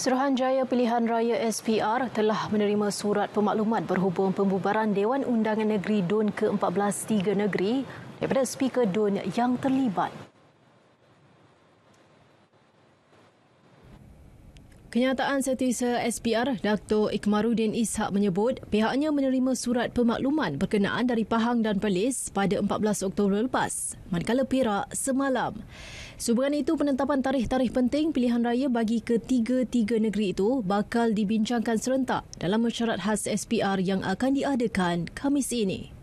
Suruhanjaya Pilihan Raya SPR telah menerima surat pemaklumat berhubung pembubaran Dewan Undangan Negeri DUN ke-14 tiga negeri daripada Speaker DUN yang terlibat. Kenyataan setiausaha SPR Dr. Iqmarudin Ishak menyebut pihaknya menerima surat pemakluman berkenaan dari Pahang dan Perlis pada 14 Oktober lepas, manakala Perak semalam. Sebuah itu penetapan tarikh-tarikh penting pilihan raya bagi ketiga-tiga negeri itu bakal dibincangkan serentak dalam mesyuarat khas SPR yang akan diadakan Khamis ini.